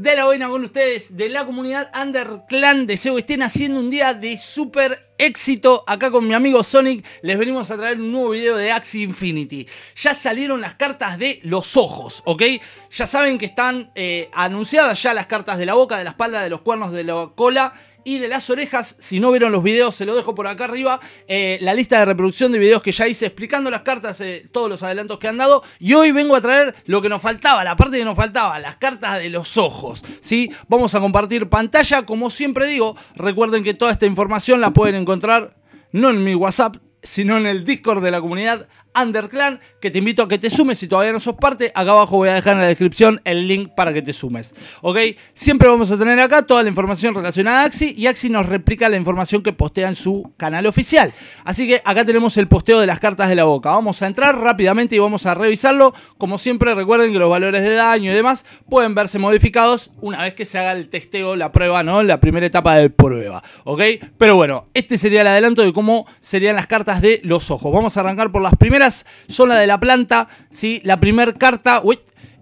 de la buena con ustedes, de la comunidad Underclan de que Estén haciendo un día de super éxito. Acá con mi amigo Sonic les venimos a traer un nuevo video de Axi Infinity. Ya salieron las cartas de los ojos, ¿ok? Ya saben que están eh, anunciadas ya las cartas de la boca, de la espalda, de los cuernos, de la cola y de las orejas. Si no vieron los videos, se los dejo por acá arriba. Eh, la lista de reproducción de videos que ya hice explicando las cartas, eh, todos los adelantos que han dado. Y hoy vengo a traer lo que nos faltaba, la parte que nos faltaba, las cartas de los ojos. ¿sí? Vamos a compartir pantalla. Como siempre digo, recuerden que toda esta información la pueden encontrar no en mi WhatsApp, sino en el Discord de la comunidad Underclan, que te invito a que te sumes si todavía no sos parte. Acá abajo voy a dejar en la descripción el link para que te sumes. ¿Ok? Siempre vamos a tener acá toda la información relacionada a Axi y Axi nos replica la información que postea en su canal oficial. Así que acá tenemos el posteo de las cartas de la boca. Vamos a entrar rápidamente y vamos a revisarlo. Como siempre, recuerden que los valores de daño y demás pueden verse modificados una vez que se haga el testeo, la prueba, ¿no? La primera etapa de prueba. ¿Ok? Pero bueno, este sería el adelanto de cómo serían las cartas de los ojos. Vamos a arrancar por las primeras. Son la de la planta. si La primera carta.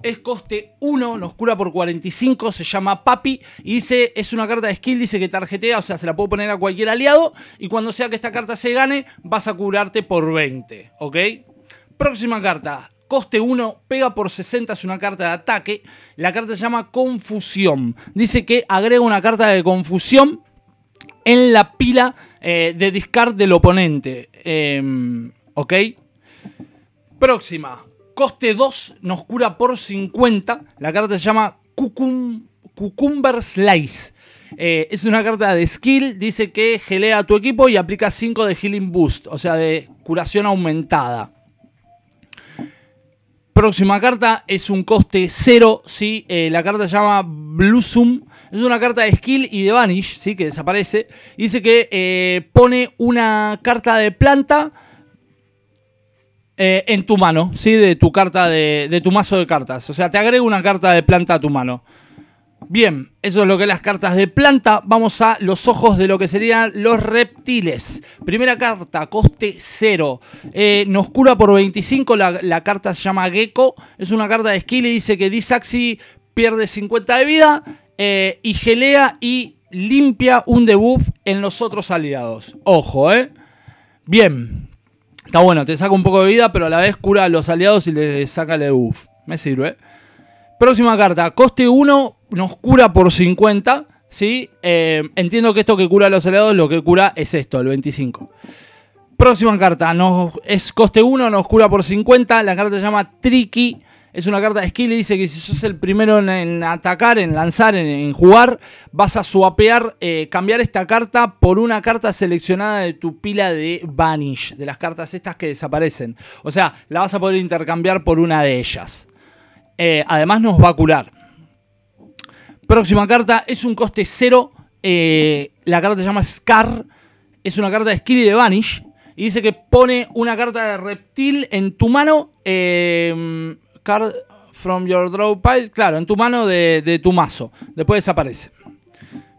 es coste 1, nos cura por 45, se llama Papi y dice, es una carta de skill, dice que tarjetea, o sea, se la puedo poner a cualquier aliado y cuando sea que esta carta se gane, vas a curarte por 20, ¿ok? Próxima carta, coste 1, pega por 60, es una carta de ataque, la carta se llama Confusión, dice que agrega una carta de confusión en la pila eh, de discard del oponente. Em, ¿Ok? Próxima. Coste 2 nos cura por 50. La carta se llama Cucum, Cucumber Slice. Eh, es una carta de skill, dice que gelea a tu equipo y aplica 5 de healing boost, o sea, de curación aumentada. Próxima carta es un coste 0, ¿sí? Eh, la carta se llama Blusum es una carta de skill y de vanish, ¿sí? Que desaparece. dice que eh, pone una carta de planta eh, en tu mano, ¿sí? De tu carta de, tu mazo de cartas. O sea, te agrega una carta de planta a tu mano. Bien, eso es lo que las cartas de planta. Vamos a los ojos de lo que serían los reptiles. Primera carta, coste 0. Eh, nos cura por 25. La, la, carta se llama Gecko. Es una carta de skill y dice que Disaxi pierde 50 de vida eh, y gelea y limpia un debuff en los otros aliados. Ojo, ¿eh? Bien. Está bueno, te saca un poco de vida, pero a la vez cura a los aliados y les saca el debuff. Me sirve. Próxima carta. Coste 1 nos cura por 50. ¿sí? Eh, entiendo que esto que cura a los aliados, lo que cura es esto, el 25. Próxima carta. no es coste 1, nos cura por 50. La carta se llama Tricky. Es una carta de skill y dice que si sos el primero en, atacar, en lanzar, en, jugar, vas a swapear, eh, cambiar esta carta por una carta seleccionada de tu pila de Vanish, de las cartas estas que desaparecen. O sea, la vas a poder intercambiar por una de ellas. Eh, además nos va a curar. Próxima carta es un coste cero. Eh, la carta se llama Scar. Es una carta de skill y de Vanish. Y dice que pone una carta de reptil en tu mano. Eh, from your draw pile. Claro, en tu mano de, tu mazo. Después desaparece.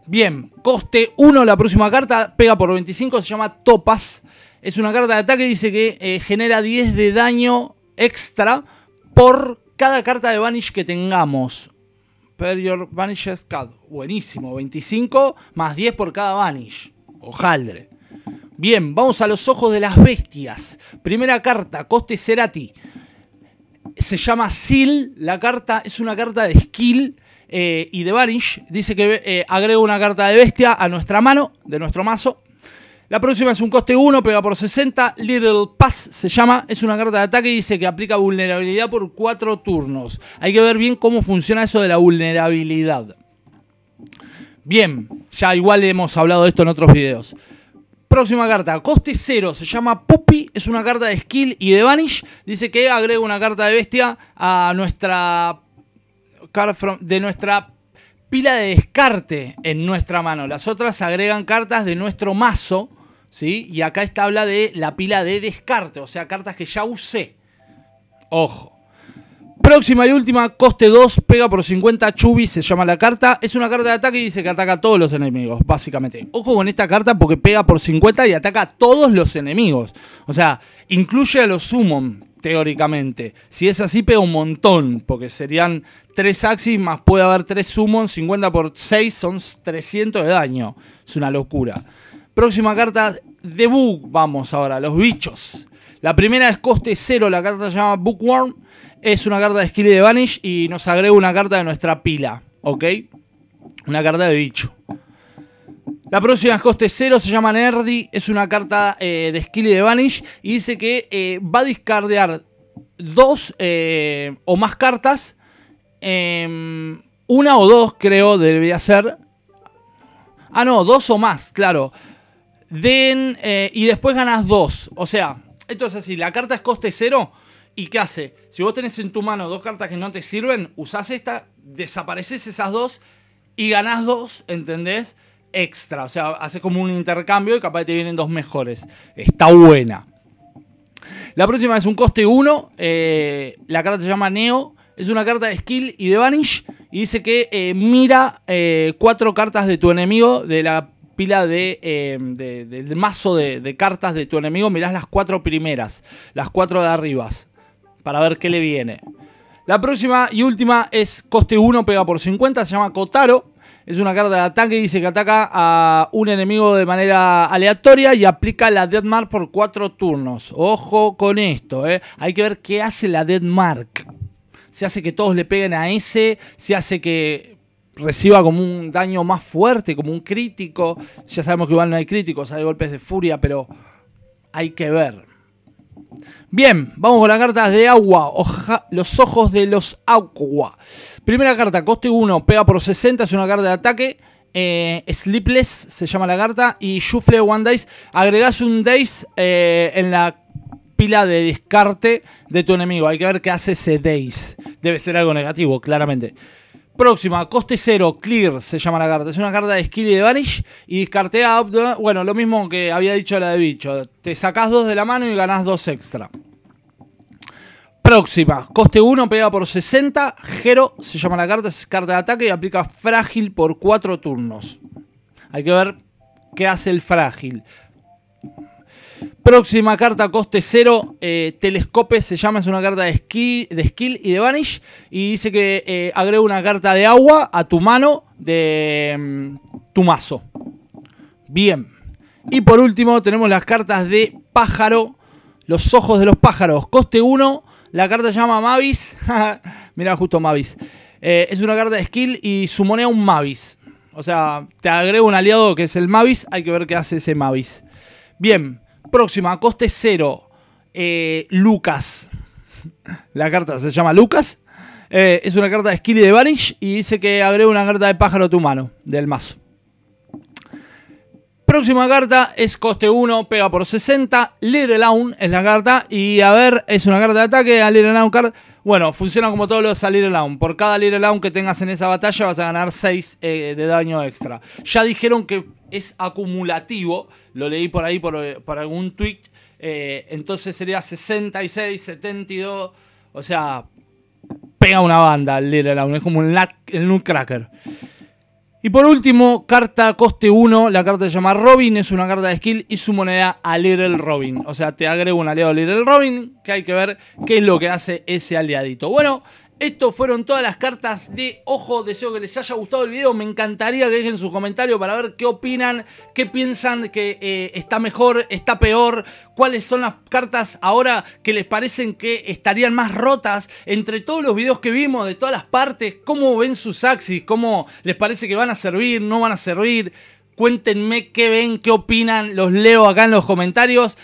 Bien, coste 1 la próxima carta. Pega por 25, se llama Topas. Es una carta de ataque, dice que eh, genera 10 de daño extra por cada carta de Vanish que tengamos. Per your Vanishes card. Buenísimo, 25 más 10 por cada Vanish. Ojaldre. Bien, vamos a los ojos de las bestias. Primera carta, coste Cerati. Se llama Seal, la carta es una carta de skill eh, y de Varish Dice que eh, agrega una carta de bestia a nuestra mano, de nuestro mazo. La próxima es un coste 1, pega por 60. Little Pass se llama. Es una carta de ataque y dice que aplica vulnerabilidad por 4 turnos. Hay que ver bien cómo funciona eso de la vulnerabilidad. Bien, ya igual hemos hablado de esto en otros videos. Próxima carta, coste cero, se llama Puppy, es una carta de skill y de vanish. Dice que agrega una carta de bestia a nuestra de nuestra pila de descarte en nuestra mano. Las otras agregan cartas de nuestro mazo, ¿sí? Y acá está habla de la pila de descarte, o sea, cartas que ya usé. Ojo. Próxima y última, coste 2, pega por 50, Chubi se llama la carta. Es una carta de ataque y dice que ataca a todos los enemigos, básicamente. Ojo con esta carta porque pega por 50 y ataca a todos los enemigos. O sea, incluye a los Summon, teóricamente. Si es así, pega un montón, porque serían 3 Axis más puede haber 3 Summon, 50 por 6 son 300 de daño. Es una locura. Próxima carta, debug, vamos ahora, los bichos. La primera es coste cero, la carta se llama Bookworm. Es una carta de skill de Vanish y nos agrega una carta de nuestra pila, ¿ok? Una carta de bicho. La próxima es coste cero, se llama Nerdy, es una carta eh, de skill y de Vanish y dice que eh, va a discardear dos eh, o más cartas, em, una o dos creo debería ser. Ah, no, dos o más, claro. Den, y después ganas dos, o sea, entonces, así, la carta es coste cero, ¿y qué hace? Si vos tenés en tu mano dos cartas que no te sirven, usás esta, desapareces esas dos y ganás dos, ¿entendés? Extra. O sea, haces como un intercambio y capaz te vienen dos mejores. Está buena. La próxima es un coste 1. Eh, la carta se llama Neo. Es una carta de skill y de vanish. Y dice que eh, mira eh, cuatro cartas de tu enemigo de la pila de, em, del mazo de, cartas de tu enemigo, mirás las cuatro primeras, las cuatro de arriba, para ver qué le viene. La próxima y última es coste 1, pega por 50, se llama Kotaro. Es una carta de ataque dice que ataca a un enemigo de manera aleatoria y aplica la Mark por cuatro turnos. Ojo con esto, eh. hay que ver qué hace la Mark. Se hace que todos le peguen a ese, se hace que reciba como un daño más fuerte, como un crítico. Ya sabemos que igual no hay críticos, hay golpes de furia, pero hay que ver. Bien, vamos con la carta de agua. los ojos de los agua. Primera carta, coste 1, pega por 60, es una carta de ataque. Eh, sleepless se llama la carta. Y Shuffle One Dice. agregas un Dice eh, en la pila de descarte de tu enemigo. Hay que ver qué hace ese Dice. Debe ser algo negativo, claramente. Próxima, coste 0, Clear se llama la carta. Es una carta de skill y de vanish. Y descartea, bueno, lo mismo que había dicho la de bicho. Te sacás dos de la mano y ganás dos extra. Próxima, coste 1, pega por 60. hero se llama la carta, es carta de ataque y aplica frágil por 4 turnos. Hay que ver qué hace el frágil. Próxima carta, coste cero, eh, Telescope se llama, es una carta de skill, de skill y de Vanish. Y dice que eh, agrega una carta de agua a tu mano de mm, tu mazo. Bien. Y por último tenemos las cartas de pájaro, los ojos de los pájaros. Coste 1, la carta se llama Mavis. mira justo Mavis. Eh, es una carta de skill y sumonea un Mavis. O sea, te agrega un aliado que es el Mavis, hay que ver qué hace ese Mavis. Bien. Próxima, coste cero. Eh, Lucas. La carta se llama Lucas. Eh, es una carta de Skilly de Vanish y dice que agrega una carta de pájaro a tu mano del mazo. Próxima carta es coste 1, pega por 60. Little Lawn es la carta. Y a ver, es una carta de ataque. A Little Lawn Bueno, funciona como todos los a Little Lawn. Por cada Little Lawn que tengas en esa batalla vas a ganar 6 eh, de daño extra. Ya dijeron que es acumulativo. Lo leí por ahí por, eh, algún tweet. Eh, entonces sería 66, 72. O sea, pega una banda el Little Lawn. Es como un, Nutcracker. Y por último, carta coste 1, la carta se llama Robin, es una carta de skill y su moneda a Little Robin. O sea, te agrego un aliado Little Robin, que hay que ver qué es lo que hace ese aliadito. Bueno, estos fueron todas las cartas de ojo. Deseo que les haya gustado el video. Me encantaría que dejen sus comentarios para ver qué opinan, qué piensan que eh, está mejor, está peor, cuáles son las cartas ahora que les parecen que estarían más rotas entre todos los videos que vimos de todas las partes, cómo ven sus axis, cómo les parece que van a servir, no van a servir. Cuéntenme qué ven, qué opinan, los leo acá en los comentarios.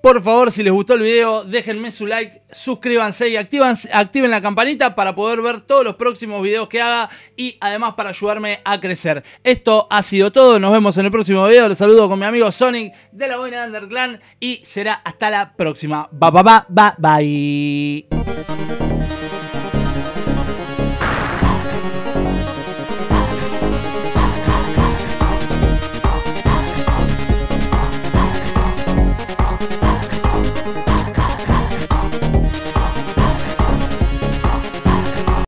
Por favor, si les gustó el video, déjenme su like, suscríbanse y activen la campanita para poder ver todos los próximos videos que haga y además para ayudarme a crecer. Esto ha sido todo, nos vemos en el próximo video. Los saludo con mi amigo Sonic de la Buena Underclan y será hasta la próxima. Bye, bye, bye, bye.